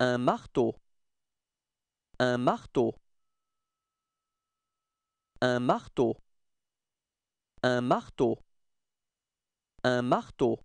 Un marteau. Un marteau. Un marteau. Un marteau. Un marteau.